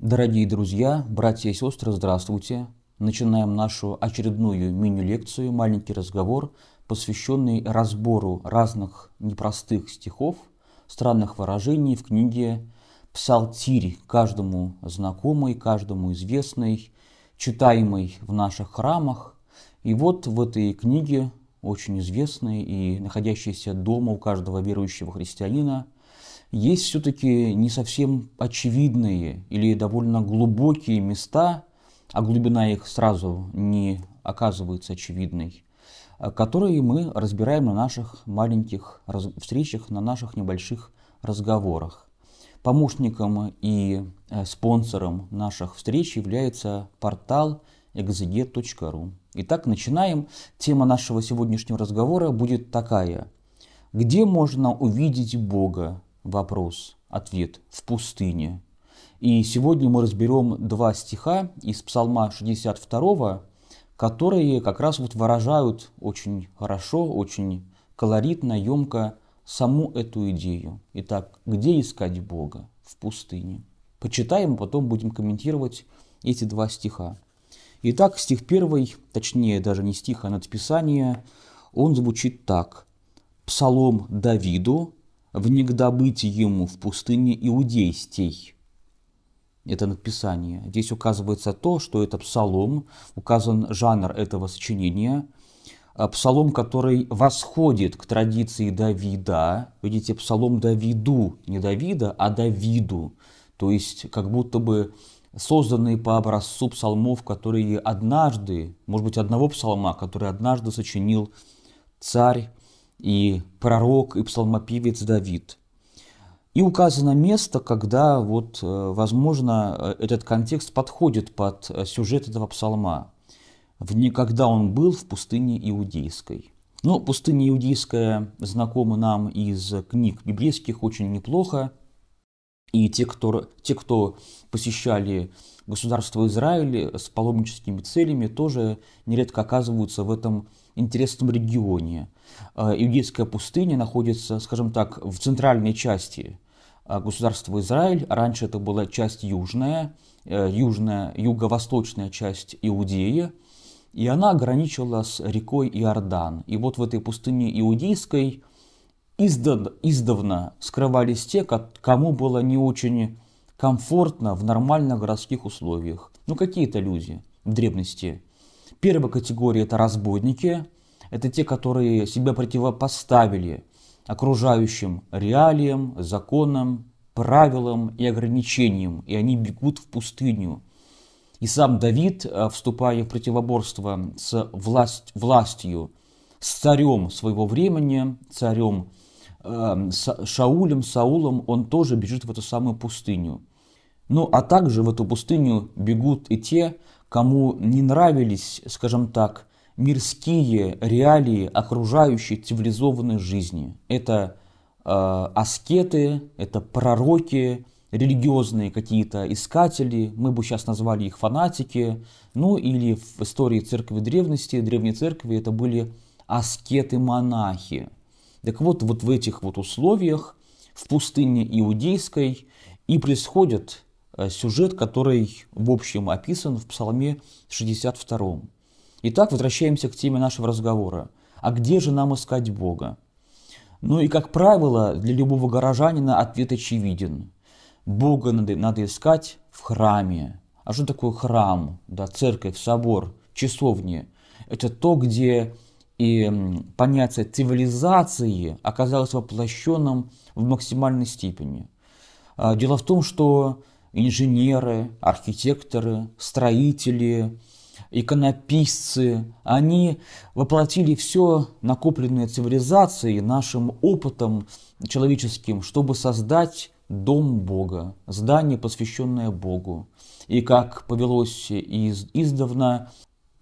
Дорогие друзья, братья и сестры, здравствуйте! Начинаем нашу очередную мини-лекцию «Маленький разговор», посвященный разбору разных непростых стихов, странных выражений в книге «Псалтирь», каждому знакомой, каждому известной, читаемой в наших храмах. И вот в этой книге, очень известной и находящейся дома у каждого верующего христианина – есть все-таки не совсем очевидные или довольно глубокие места, а глубина их сразу не оказывается очевидной, а, которые мы разбираем на наших маленьких встречах, на наших небольших разговорах. Помощником и э, спонсором наших встреч является портал exeget.ru. Итак, начинаем. Тема нашего сегодняшнего разговора будет такая. Где можно увидеть Бога? вопрос, ответ в пустыне. И сегодня мы разберем два стиха из Псалма 62, которые как раз вот выражают очень хорошо, очень колоритно, емко саму эту идею. Итак, где искать Бога? В пустыне. Почитаем, потом будем комментировать эти два стиха. Итак, стих первый, точнее даже не стих, а надписание, он звучит так. «Псалом Давиду, в негдобытии ему в пустыне иудейстей. Это написание. Здесь указывается то, что это псалом, указан жанр этого сочинения, а, псалом, который восходит к традиции Давида. Видите, псалом Давиду, не Давида, а Давиду. То есть, как будто бы созданные по образцу псалмов, которые однажды, может быть, одного псалма, который однажды сочинил царь и пророк, и псалмопевец Давид. И указано место, когда, вот, э, возможно, э, этот контекст подходит под э, сюжет этого псалма. В дни, он был в пустыне Иудейской. Но ну, пустыня Иудейская знакома нам из книг библейских очень неплохо. И те, кто, те, кто посещали государство Израиль с паломническими целями, тоже нередко оказываются в этом интересном регионе. Э, иудейская пустыня находится, скажем так, в центральной части э, государства Израиль. Раньше это была часть южная, э, южная юго-восточная часть Иудеи. И она ограничивала с рекой Иордан. И вот в этой пустыне Иудейской издав, издавна скрывались те, кому было не очень комфортно в нормальных городских условиях. Ну какие-то люди в древности Первая категория – это разбойники. Это те, которые себя противопоставили окружающим реалиям, законам, правилам и ограничениям, и они бегут в пустыню. И сам Давид, э, вступая в противоборство с власть, властью, с царем своего времени, царем э, Шаулем, Саулом, он тоже бежит в эту самую пустыню. Ну, а также в эту пустыню бегут и те, кому не нравились, скажем так, мирские реалии окружающей цивилизованной жизни. Это э, аскеты, это пророки, религиозные какие-то искатели, мы бы сейчас назвали их фанатики, ну или в истории церкви древности, древней церкви это были аскеты-монахи. Так вот, вот в этих вот условиях, в пустыне иудейской и происходят Э, сюжет, который в общем описан в Псалме 62. Итак, возвращаемся к теме нашего разговора. А где же нам искать Бога? Ну и, как правило, для любого горожанина ответ очевиден. Бога надо, надо искать в храме. А что такое храм? Да, церковь, собор, часовня. Это то, где и понятие цивилизации оказалось воплощенным в максимальной степени. А, дело в том, что инженеры, архитекторы, строители, иконописцы, они воплотили все накопленное цивилизацией, нашим опытом человеческим, чтобы создать дом Бога, здание, посвященное Богу. И как повелось из, издавна,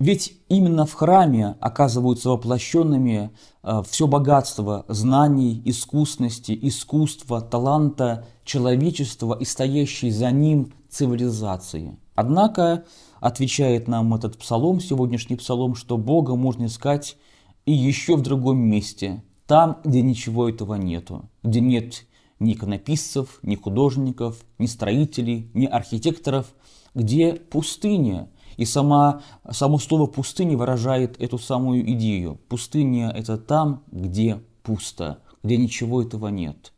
ведь именно в храме оказываются воплощенными э, все богатство знаний, искусности, искусства, таланта, человечества и стоящей за ним цивилизации. Однако, отвечает нам этот псалом, сегодняшний псалом, что Бога можно искать и еще в другом месте, там, где ничего этого нету, где нет ни иконописцев, ни художников, ни строителей, ни архитекторов, где пустыня – и сама, само слово пустыня выражает эту самую идею. Пустыня – это там, где пусто, где ничего этого нет.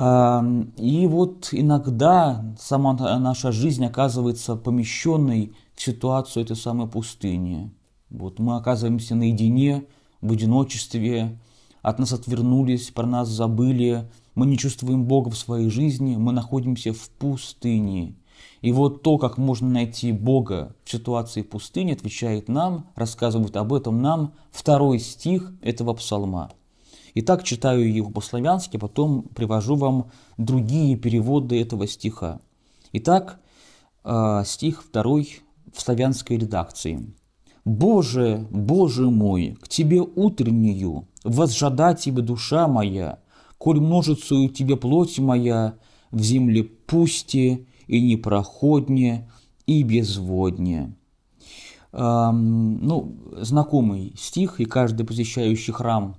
И вот иногда сама наша жизнь оказывается помещенной в ситуацию этой самой пустыни. Вот мы оказываемся наедине, в одиночестве, от нас отвернулись, про нас забыли, мы не чувствуем Бога в своей жизни, мы находимся в пустыне. И вот то, как можно найти Бога в ситуации пустыни, отвечает нам, рассказывает об этом нам второй стих этого псалма. Итак, читаю его по-славянски, потом привожу вам другие переводы этого стиха. Итак, э, стих второй в славянской редакции. «Боже, Боже мой, к Тебе утреннюю, возжада Тебе душа моя, коль множится Тебе плоть моя, в земле пусти, и непроходнее, и безводнее». Ну, знакомый стих, и каждый посещающий храм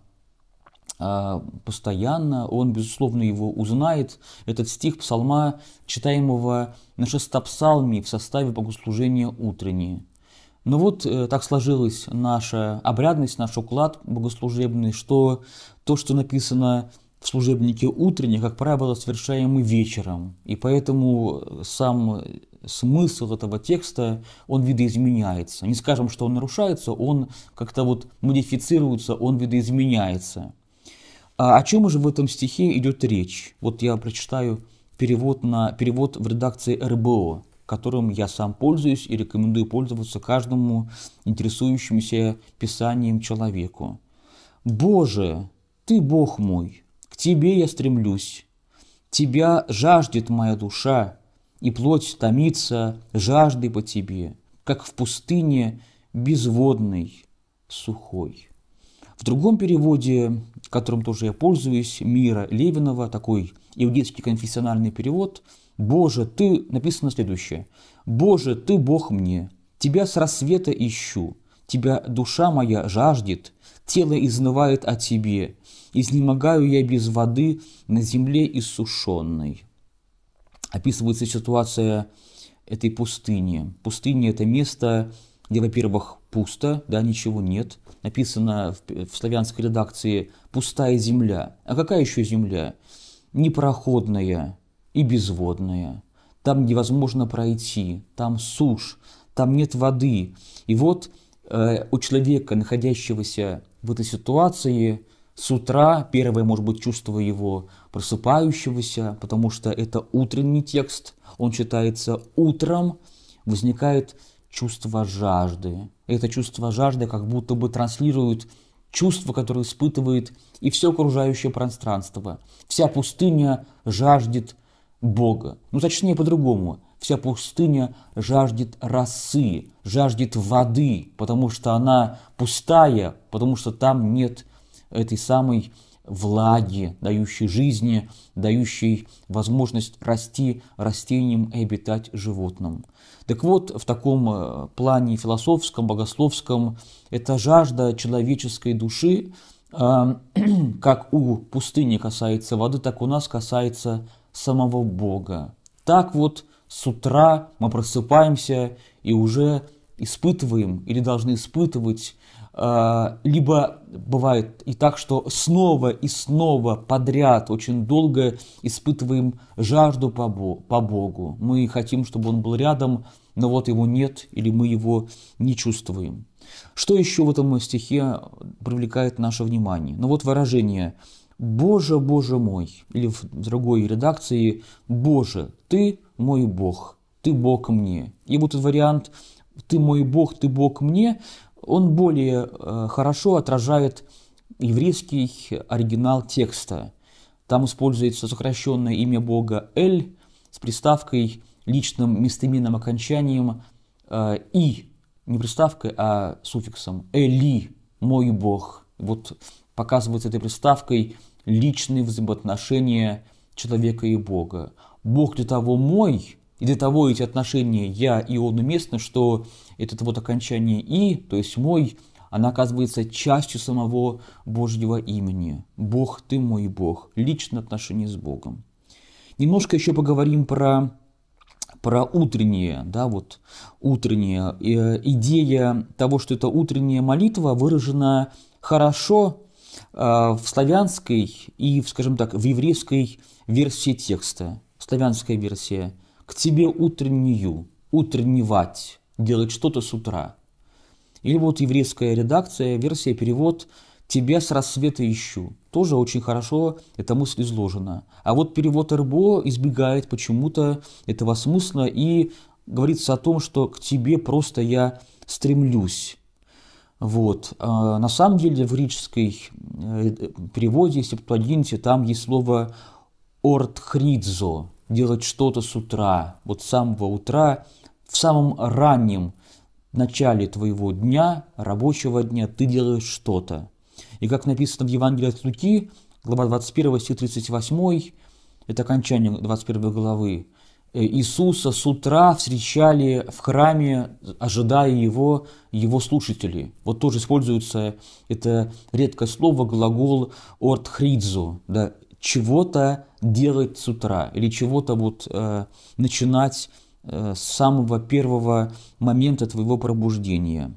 а, постоянно, он, безусловно, его узнает. Этот стих псалма, читаемого на шестопсалме в составе богослужения утреннее. Но ну вот э, так сложилась наша обрядность, наш уклад богослужебный, что то, что написано служебники утренние, как правило, совершаемы вечером. И поэтому э, сам э, смысл этого текста, он видоизменяется. Не скажем, что он нарушается, он как-то вот модифицируется, он видоизменяется. А о чем же в этом стихе идет речь? Вот я прочитаю перевод, на, перевод в редакции РБО, которым я сам пользуюсь и рекомендую пользоваться каждому интересующемуся писанием человеку. «Боже, Ты Бог мой, Тебе я стремлюсь, Тебя жаждет моя душа, и плоть томится жаждой по Тебе, как в пустыне безводной, сухой. В другом переводе, которым тоже я пользуюсь, Мира Левинова, такой иудейский конфессиональный перевод, «Боже, Ты» написано следующее. «Боже, Ты Бог мне, Тебя с рассвета ищу, Тебя душа моя жаждет, тело изнывает о тебе, изнемогаю я без воды на земле иссушенной. Описывается ситуация этой пустыни. Пустыня – это место, где, во-первых, пусто, да, ничего нет. Написано в, в славянской редакции «пустая земля». А какая еще земля? Непроходная и безводная. Там невозможно пройти, там сушь, там нет воды. И вот Э, у человека, находящегося в этой ситуации, с утра, первое, может быть, чувство его просыпающегося, потому что это утренний текст, он читается утром, возникает чувство жажды. Это чувство жажды как будто бы транслирует чувство, которое испытывает и все окружающее пространство. Вся пустыня жаждет Бога. Ну, точнее, по-другому. Вся пустыня жаждет росы, жаждет воды, потому что она пустая, потому что там нет этой самой влаги, дающей жизни, дающей возможность расти растениям и обитать животным. Так вот, в таком э, плане философском, богословском, эта жажда человеческой души, э, как у пустыни касается воды, так у нас касается самого Бога. Так вот, с утра мы просыпаемся и уже испытываем или должны испытывать, э, либо бывает и так, что снова и снова подряд очень долго испытываем жажду по Богу. Мы хотим, чтобы Он был рядом, но вот его нет или мы его не чувствуем. Что еще в этом стихе привлекает наше внимание? Ну вот выражение «Боже, Боже мой!» или в другой редакции «Боже, ты мой Бог, ты Бог мне». И вот этот вариант «ты мой Бог, ты Бог мне» он более э, хорошо отражает еврейский оригинал текста. Там используется сокращенное имя Бога «Эль» с приставкой, личным местоименным окончанием э, «и», не приставкой, а суффиксом «Эли», «мой Бог». Вот показывается этой приставкой личные взаимоотношения человека и Бога. Бог для того мой, и для того эти отношения я и он уместны, что это вот окончание «и», то есть «мой», она оказывается частью самого Божьего имени. Бог, ты мой Бог. Личное отношение с Богом. Немножко еще поговорим про, про утреннее, да, вот утреннее. Э, идея того, что это утренняя молитва, выражена хорошо Э, в славянской и, скажем так, в еврейской версии текста, славянская версия, к тебе утреннюю, утренневать, делать что-то с утра. Или вот еврейская редакция, версия, перевод «Тебя с рассвета ищу». Тоже очень хорошо эта мысль изложена. А вот перевод РБО избегает почему-то этого смысла и говорится о том, что к тебе просто я стремлюсь. Вот. А, на самом деле в греческой э, э, переводе, если подвинете, там есть слово «ортхридзо» – делать что-то с утра, вот с самого утра, в самом раннем начале твоего дня, рабочего дня, ты делаешь что-то. И как написано в Евангелии от Луки, глава 21, стих 38, это окончание 21 главы, Э, Иисуса с утра встречали в храме, ожидая его, его слушателей. Вот тоже используется это редкое слово, глагол от хридзу, да, чего-то делать с утра или чего-то вот э, начинать э, с самого первого момента твоего пробуждения.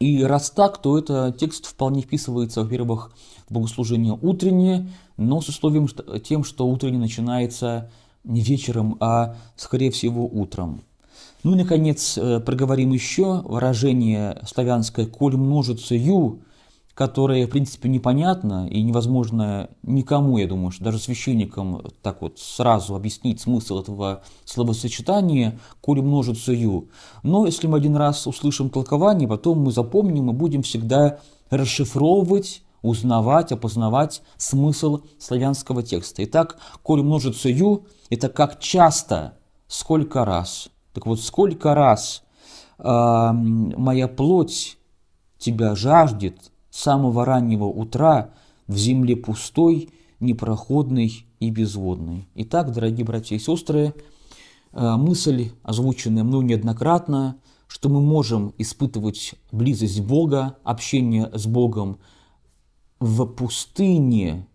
И раз так, то этот текст вполне вписывается, во-первых, в богослужение утреннее, но с условием тем, что утреннее начинается не вечером, а, скорее всего, утром. Ну и, наконец, э, проговорим еще выражение славянское «коль множится ю», которое, в принципе, непонятно и невозможно никому, я думаю, что даже священникам так вот сразу объяснить смысл этого словосочетания «коль множится ю». Но если мы один раз услышим толкование, потом мы запомним и будем всегда расшифровывать узнавать, опознавать смысл славянского текста. Итак, коль множится «ю», это как часто, сколько раз. Так вот, сколько раз э, моя плоть тебя жаждет с самого раннего утра в земле пустой, непроходной и безводной. Итак, дорогие братья и сестры, э, мысль, озвученная мною неоднократно, что мы можем испытывать близость Бога, общение с Богом – в пустыне,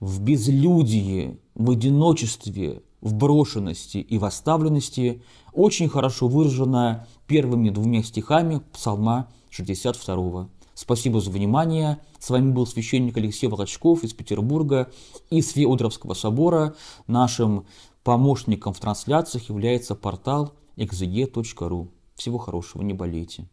в безлюдии, в одиночестве, в брошенности и в оставленности очень хорошо выражена первыми двумя стихами Псалма 62. Спасибо за внимание. С вами был священник Алексей Волочков из Петербурга, из Феодоровского собора. Нашим помощником в трансляциях является портал exeg.ru. Всего хорошего, не болейте.